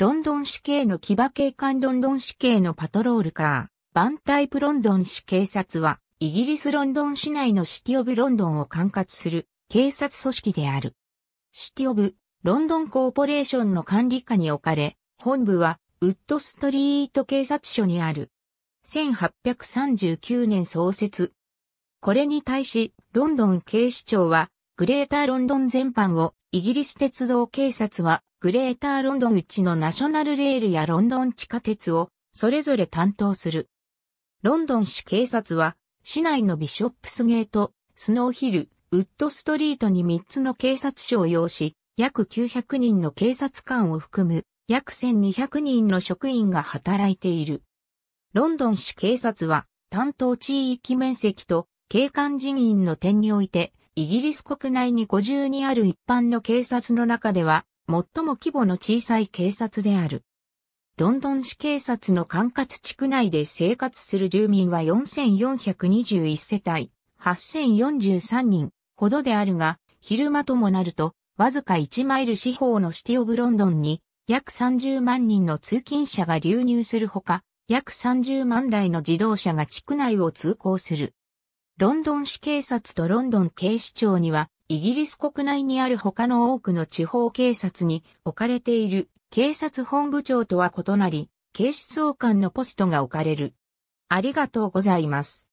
ロンドン市警の騎馬警官ロンドン市警のパトロールカー、バンタイプロンドン市警察は、イギリスロンドン市内のシティオブロンドンを管轄する警察組織である。シティオブ、ロンドンコーポレーションの管理下に置かれ、本部はウッドストリート警察署にある。1839年創設。これに対し、ロンドン警視庁は、グレーターロンドン全般をイギリス鉄道警察は、グレーターロンドンうちのナショナルレールやロンドン地下鉄を、それぞれ担当する。ロンドン市警察は、市内のビショップスゲート、スノーヒル、ウッドストリートに3つの警察署を要し、約900人の警察官を含む、約1200人の職員が働いている。ロンドン市警察は、担当地域面積と警官人員の点において、イギリス国内に5にある一般の警察の中では、最も規模の小さい警察である。ロンドン市警察の管轄地区内で生活する住民は4421世帯、8043人ほどであるが、昼間ともなると、わずか1マイル四方のシティオブロンドンに、約30万人の通勤者が流入するほか、約30万台の自動車が地区内を通行する。ロンドン市警察とロンドン警視庁には、イギリス国内にある他の多くの地方警察に置かれている警察本部長とは異なり、警視総監のポストが置かれる。ありがとうございます。